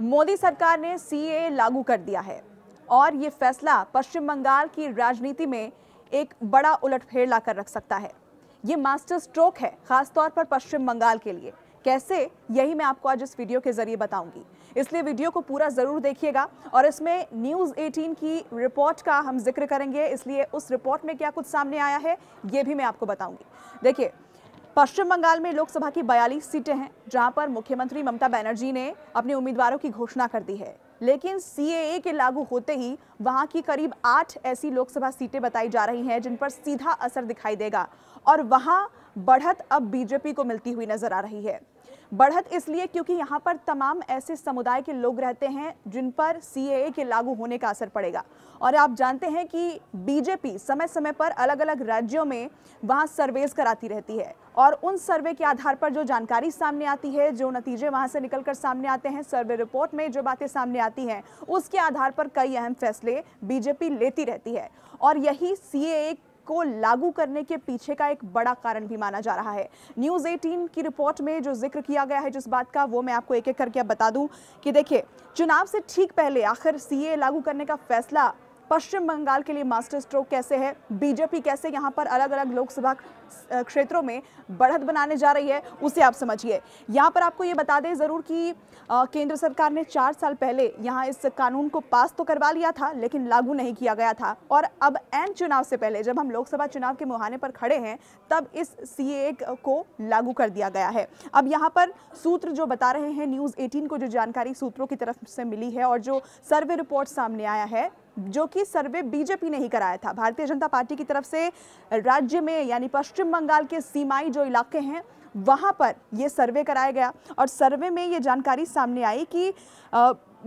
मोदी सरकार ने सीए लागू कर दिया है और ये फैसला पश्चिम बंगाल की राजनीति में एक बड़ा उलटफेर कर रख सकता है ये मास्टर स्ट्रोक है खासतौर पर पश्चिम बंगाल के लिए कैसे यही मैं आपको आज इस वीडियो के जरिए बताऊंगी इसलिए वीडियो को पूरा ज़रूर देखिएगा और इसमें न्यूज़ 18 की रिपोर्ट का हम जिक्र करेंगे इसलिए उस रिपोर्ट में क्या कुछ सामने आया है ये भी मैं आपको बताऊंगी देखिए पश्चिम बंगाल में लोकसभा की 42 सीटें हैं जहां पर मुख्यमंत्री ममता बनर्जी ने अपने उम्मीदवारों की घोषणा कर दी है लेकिन सी के लागू होते ही वहां की करीब आठ ऐसी लोकसभा सीटें बताई जा रही हैं जिन पर सीधा असर दिखाई देगा और वहां बढ़त अब बीजेपी को मिलती हुई नजर आ रही है बढ़त इसलिए क्योंकि यहाँ पर तमाम ऐसे समुदाय के लोग रहते हैं जिन पर सी के लागू होने का असर पड़ेगा और आप जानते हैं कि बीजेपी समय समय पर अलग अलग राज्यों में वहाँ सर्वेज कराती रहती है और उन सर्वे के आधार पर जो जानकारी सामने आती है जो नतीजे वहाँ से निकलकर सामने आते हैं सर्वे रिपोर्ट में जो बातें सामने आती हैं उसके आधार पर कई अहम फैसले बीजेपी लेती रहती है और यही सी को लागू करने के पीछे का एक बड़ा कारण भी माना जा रहा है न्यूज़ 18 की रिपोर्ट में जो जिक्र किया गया है जिस बात का वो मैं आपको एक एक करके बता दूं कि देखिए चुनाव से ठीक पहले आखिर सीए लागू करने का फैसला पश्चिम बंगाल के लिए मास्टर स्ट्रोक कैसे है बीजेपी कैसे यहाँ पर अलग अलग लोकसभा क्षेत्रों में बढ़त बनाने जा रही है उसे आप समझिए यहाँ पर आपको ये बता दें ज़रूर कि केंद्र सरकार ने चार साल पहले यहाँ इस कानून को पास तो करवा लिया था लेकिन लागू नहीं किया गया था और अब एन चुनाव से पहले जब हम लोकसभा चुनाव के मुहाने पर खड़े हैं तब इस सी को लागू कर दिया गया है अब यहाँ पर सूत्र जो बता रहे हैं न्यूज़ एटीन को जो जानकारी सूत्रों की तरफ से मिली है और जो सर्वे रिपोर्ट सामने आया है जो कि सर्वे बीजेपी ने ही कराया था भारतीय जनता पार्टी की तरफ से राज्य में यानी पश्चिम बंगाल के सीमाई जो इलाके हैं वहाँ पर यह सर्वे कराया गया और सर्वे में ये जानकारी सामने आई कि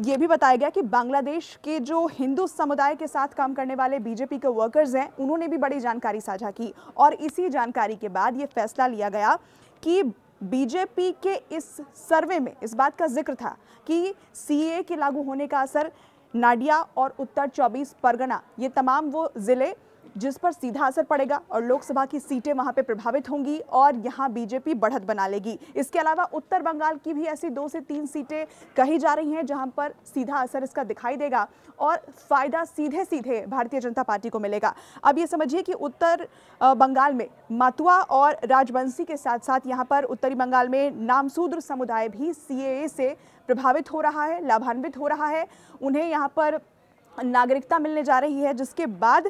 ये भी बताया गया कि बांग्लादेश के जो हिंदू समुदाय के साथ काम करने वाले बीजेपी के वर्कर्स हैं उन्होंने भी बड़ी जानकारी साझा की और इसी जानकारी के बाद ये फैसला लिया गया कि बीजेपी के इस सर्वे में इस बात का जिक्र था कि सीए के लागू होने का असर नाडिया और उत्तर चौबीस परगना ये तमाम वो ज़िले जिस पर सीधा असर पड़ेगा और लोकसभा की सीटें वहां पे प्रभावित होंगी और यहां बीजेपी बढ़त बना लेगी इसके अलावा उत्तर बंगाल की भी ऐसी दो से तीन सीटें कही जा रही हैं जहां पर सीधा असर इसका दिखाई देगा और फायदा सीधे सीधे भारतीय जनता पार्टी को मिलेगा अब ये समझिए कि उत्तर बंगाल में मातुआ और राजवंशी के साथ साथ यहाँ पर उत्तरी बंगाल में नामसूद्र समुदाय भी सी से प्रभावित हो रहा है लाभान्वित हो रहा है उन्हें यहाँ पर नागरिकता मिलने जा रही है जिसके बाद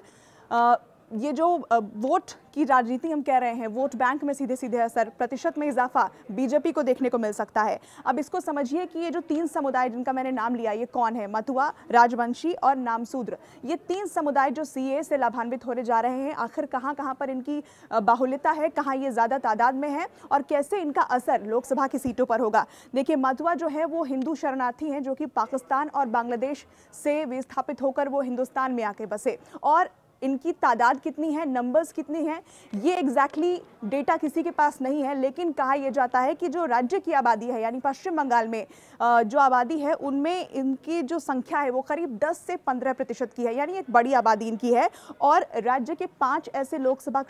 ये जो वोट की राजनीति हम कह रहे हैं वोट बैंक में सीधे सीधे असर प्रतिशत में इजाफा बीजेपी को देखने को मिल सकता है अब इसको समझिए कि ये जो तीन समुदाय जिनका मैंने नाम लिया ये कौन है मथुआ राजवंशी और नामसूद्र ये तीन समुदाय जो सीए से लाभान्वित होने जा रहे हैं आखिर कहाँ कहाँ पर इनकी बाहुल्यता है कहाँ ये ज़्यादा तादाद में है और कैसे इनका असर लोकसभा की सीटों पर होगा देखिए मथुआ जो है वो हिंदू शरणार्थी हैं जो कि पाकिस्तान और बांग्लादेश से विस्थापित होकर वो हिंदुस्तान में आके बसे और इनकी तादाद कितनी है नंबर्स कितनी हैं ये एग्जैक्टली exactly डेटा किसी के पास नहीं है लेकिन कहा यह जाता है कि जो राज्य की आबादी है यानी पश्चिम बंगाल में जो आबादी है उनमें इनकी जो संख्या है वो करीब 10 से 15 प्रतिशत की है यानी एक बड़ी आबादी इनकी है और राज्य के पाँच ऐसे लोकसभा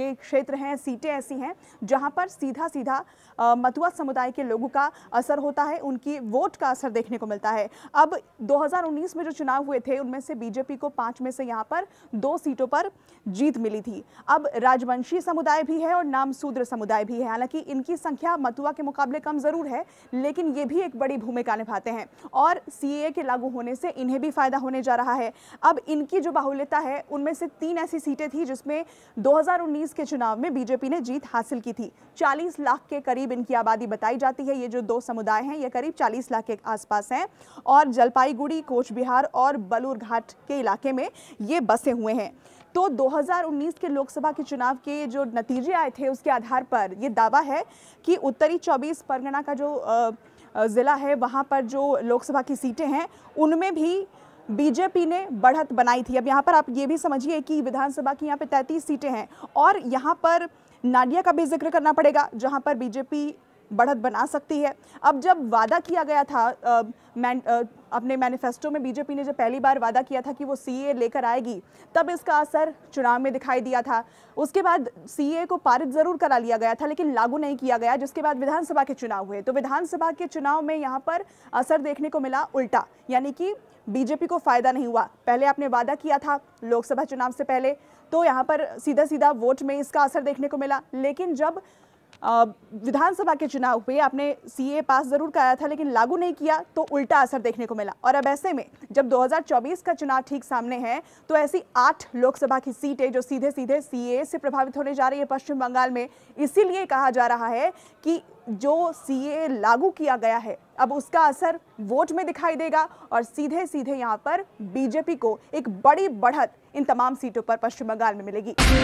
के क्षेत्र हैं सीटें ऐसी हैं जहां पर सीधा सीधा मतुआ समुदाय के लोगों का असर होता है उनकी वोट का असर देखने को मिलता है अब 2019 में जो चुनाव हुए थे उनमें से बीजेपी को पांच में से यहां पर दो सीटों पर जीत मिली थी अब राजवंशी समुदाय भी है और नामसूद्र समुदाय भी है हालांकि इनकी संख्या मथुआ के मुकाबले कम ज़रूर है लेकिन ये भी एक बड़ी भूमिका निभाते हैं और सी के लागू होने से इन्हें भी फ़ायदा होने जा रहा है अब इनकी जो बाहुल्यता है उनमें से तीन ऐसी सीटें थी जिसमें 2019 के चुनाव में बीजेपी ने जीत हासिल की थी 40 लाख के करीब इनकी आबादी बताई जाती है ये जो दो समुदाय हैं ये करीब 40 लाख के आसपास हैं और जलपाईगुड़ी कोच बिहार और बलूरघाट के इलाके में ये बसे हुए हैं तो 2019 के लोकसभा के चुनाव के जो नतीजे आए थे उसके आधार पर ये दावा है कि उत्तरी चौबीस परगना का जो ज़िला है वहाँ पर जो लोकसभा की सीटें हैं उनमें भी बीजेपी ने बढ़त बनाई थी अब यहाँ पर आप ये भी समझिए कि विधानसभा की यहाँ पे तैंतीस सीटें हैं और यहाँ पर नाडिया का भी जिक्र करना पड़ेगा जहाँ पर बीजेपी बढ़त बना सकती है अब जब वादा किया गया था आ, आ, अपने मैनिफेस्टो में बीजेपी ने जब पहली बार वादा किया था कि वो सीए लेकर आएगी तब इसका असर चुनाव में दिखाई दिया था उसके बाद सीए को पारित ज़रूर करा लिया गया था लेकिन लागू नहीं किया गया जिसके बाद विधानसभा के चुनाव हुए तो विधानसभा के चुनाव में यहाँ पर असर देखने को मिला उल्टा यानी कि बीजेपी को फ़ायदा नहीं हुआ पहले आपने वादा किया था लोकसभा चुनाव से पहले तो यहाँ पर सीधा सीधा वोट में इसका असर देखने को मिला लेकिन जब विधानसभा के चुनाव हुए आपने सीए पास जरूर कराया था लेकिन लागू नहीं किया तो उल्टा असर देखने को मिला और अब ऐसे में जब 2024 का चुनाव ठीक सामने है तो ऐसी आठ लोकसभा की सीटें जो सीधे सीधे सीए से प्रभावित होने जा रही है पश्चिम बंगाल में इसीलिए कहा जा रहा है कि जो सीए लागू किया गया है अब उसका असर वोट में दिखाई देगा और सीधे सीधे यहाँ पर बीजेपी को एक बड़ी बढ़त इन तमाम सीटों पर पश्चिम बंगाल में मिलेगी